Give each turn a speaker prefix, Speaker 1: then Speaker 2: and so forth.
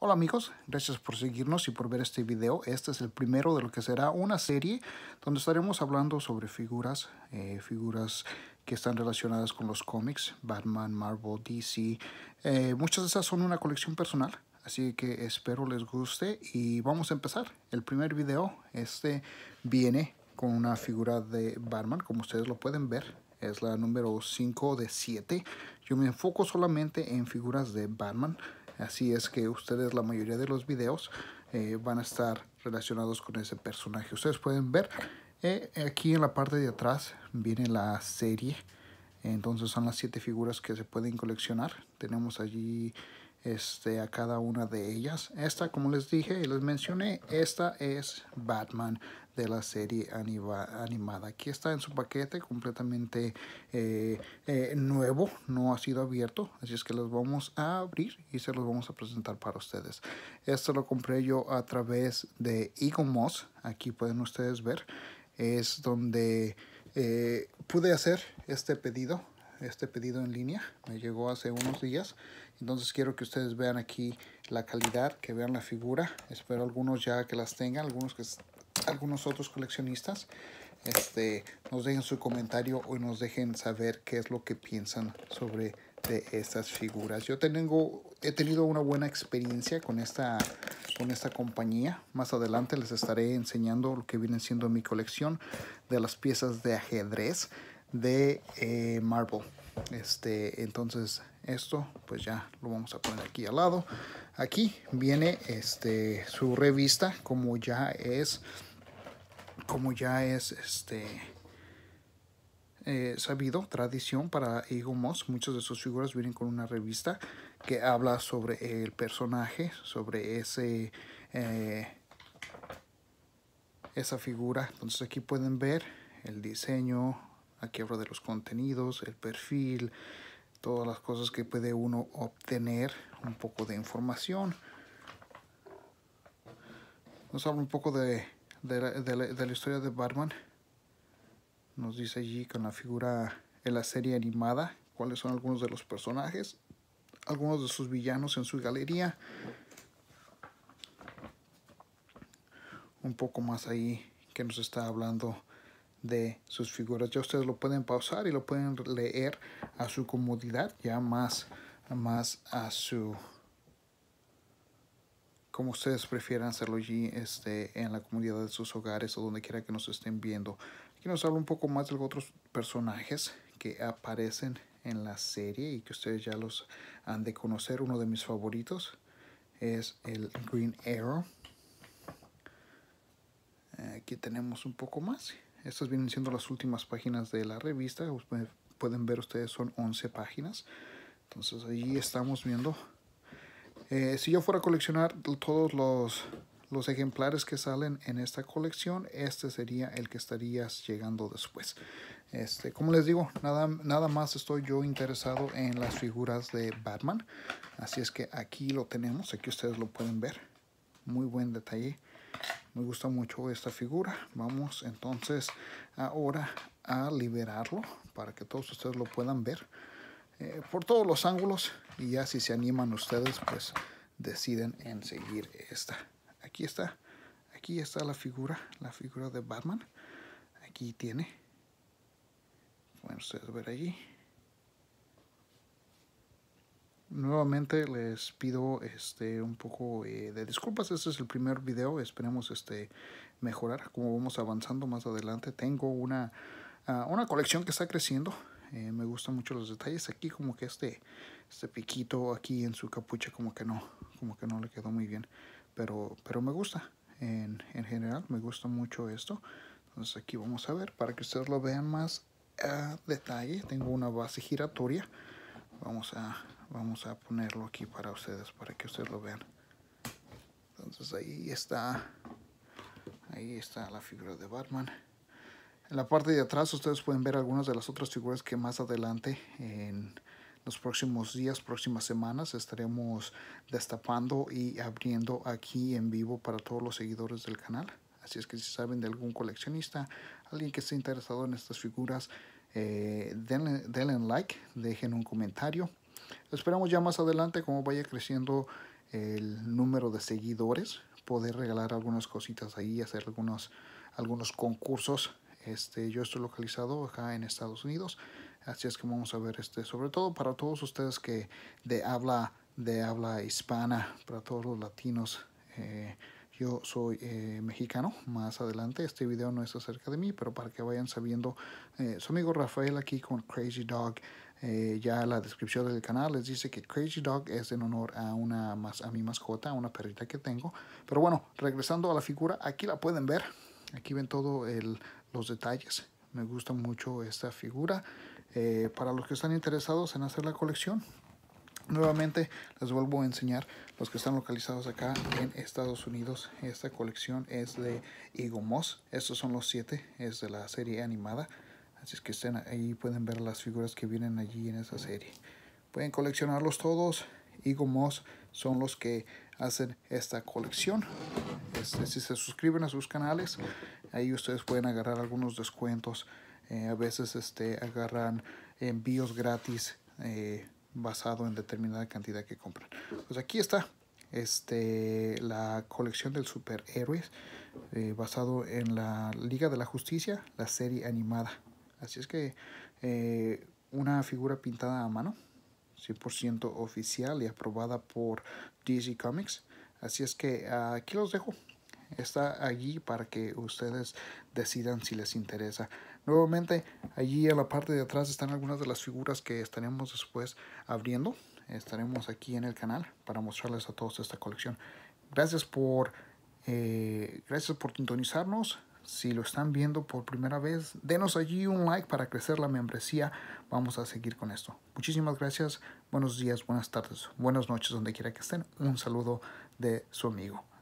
Speaker 1: Hola amigos, gracias por seguirnos y por ver este video. Este es el primero de lo que será una serie donde estaremos hablando sobre figuras, eh, figuras que están relacionadas con los cómics, Batman, Marvel, DC. Eh, muchas de esas son una colección personal, así que espero les guste y vamos a empezar. El primer video, este viene con una figura de Batman, como ustedes lo pueden ver. Es la número 5 de 7. Yo me enfoco solamente en figuras de Batman. Así es que ustedes, la mayoría de los videos eh, van a estar relacionados con ese personaje. Ustedes pueden ver eh, aquí en la parte de atrás viene la serie. Entonces son las siete figuras que se pueden coleccionar. Tenemos allí este, a cada una de ellas. Esta, como les dije y les mencioné, esta es Batman de la serie animada. Aquí está en su paquete completamente eh, eh, nuevo, no ha sido abierto, así es que los vamos a abrir y se los vamos a presentar para ustedes. Esto lo compré yo a través de Eagle aquí pueden ustedes ver, es donde eh, pude hacer este pedido este pedido en línea. Me llegó hace unos días. Entonces quiero que ustedes vean aquí la calidad, que vean la figura. Espero algunos ya que las tengan, algunos que algunos otros coleccionistas, este, nos dejen su comentario o nos dejen saber qué es lo que piensan sobre estas figuras. Yo tengo, he tenido una buena experiencia con esta, con esta compañía. Más adelante les estaré enseñando lo que viene siendo mi colección de las piezas de ajedrez de eh, Marble. Este, entonces esto pues ya lo vamos a poner aquí al lado. Aquí viene este, su revista como ya es como ya es este eh, sabido, tradición para Ego Moss, muchas de sus figuras vienen con una revista que habla sobre el personaje, sobre ese eh, esa figura. Entonces aquí pueden ver el diseño, aquí habla de los contenidos, el perfil, todas las cosas que puede uno obtener, un poco de información. Nos habla un poco de de la, historia de Batman. Nos dice allí con la figura en la serie animada cuáles son algunos de los personajes, algunos de sus villanos en su galería. Un poco más ahí que nos está hablando de sus figuras. Ya ustedes lo pueden pausar y lo pueden leer a su comodidad, ya más, más a su como ustedes prefieran hacerlo allí este, en la comunidad de sus hogares o donde quiera que nos estén viendo. Aquí nos habla un poco más de otros personajes que aparecen en la serie y que ustedes ya los han de conocer. Uno de mis favoritos es el Green Arrow. Aquí tenemos un poco más. Estas vienen siendo las últimas páginas de la revista. Pueden ver ustedes son 11 páginas. Entonces allí estamos viendo eh, si yo fuera a coleccionar todos los, ejemplares que salen en esta colección, este sería el que estarías llegando después. Este, como les digo, nada, nada más estoy yo interesado en las figuras de Batman. Así es que aquí lo tenemos, aquí ustedes lo pueden ver. Muy buen detalle. Me gusta mucho esta figura. Vamos entonces ahora a liberarlo para que todos ustedes lo puedan ver. Eh, por todos los ángulos y ya si se animan ustedes pues deciden en seguir esta aquí está aquí está la figura la figura de Batman aquí tiene pueden ustedes ver allí nuevamente les pido este un poco eh, de disculpas este es el primer video esperemos este mejorar como vamos avanzando más adelante tengo una ah, una colección que está creciendo eh, me gustan mucho los detalles aquí, como que este, este piquito aquí en su capucha, como que no, como que no le quedó muy bien. Pero, pero me gusta, en, en general, me gusta mucho esto. Entonces aquí vamos a ver, para que ustedes lo vean más a detalle, tengo una base giratoria. Vamos a, vamos a ponerlo aquí para ustedes, para que ustedes lo vean. Entonces ahí está, ahí está la figura de Batman. En la parte de atrás ustedes pueden ver algunas de las otras figuras que más adelante en los próximos días, próximas semanas estaremos destapando y abriendo aquí en vivo para todos los seguidores del canal. Así es que si saben de algún coleccionista, alguien que esté interesado en estas figuras, eh, denle, like, dejen un comentario. Esperamos ya más adelante, como vaya creciendo el número de seguidores, poder regalar algunas cositas ahí, hacer algunos, algunos concursos este, yo estoy localizado acá en Estados Unidos, así es que vamos a ver este, sobre todo para todos ustedes que de habla de habla hispana, para todos los latinos. Eh, yo soy eh, mexicano. Más adelante, este video no es acerca de mí, pero para que vayan sabiendo, eh, su amigo Rafael aquí con Crazy Dog. Eh, ya la descripción del canal les dice que Crazy Dog es en honor a una más a mi mascota, a una perrita que tengo. Pero bueno, regresando a la figura, aquí la pueden ver. Aquí ven todo el los detalles. Me gusta mucho esta figura. Eh, para los que están interesados en hacer la colección, Nuevamente les vuelvo a enseñar los que están localizados acá en Estados Unidos. Esta colección es de igomos Estos son los siete, es de la serie animada. Así es que estén ahí, pueden ver las figuras que vienen allí en esa serie. Pueden coleccionarlos todos. y Moss son los que hacen esta colección. si se suscriben a sus canales, Ahí ustedes pueden agarrar algunos descuentos. Eh, a veces este, agarran envíos gratis eh, basado en determinada cantidad que compran. Pues aquí está este, la colección del superhéroes eh, basado en la Liga de la Justicia, la serie animada. Así es que una figura pintada a mano, 100% oficial y aprobada por DC Comics. Así es que aquí los dejo está allí para que ustedes decidan si les interesa. Nuevamente, allí en la parte de atrás están algunas de las figuras que estaremos después abriendo. Estaremos aquí en el canal para mostrarles a todos esta colección. Gracias por, eh, gracias por sintonizarnos. Si lo están viendo por primera vez, denos allí un like para crecer la membresía. Vamos a seguir con esto. Muchísimas gracias. Buenos días, buenas tardes, buenas noches, donde quiera que estén. Un saludo de su amigo.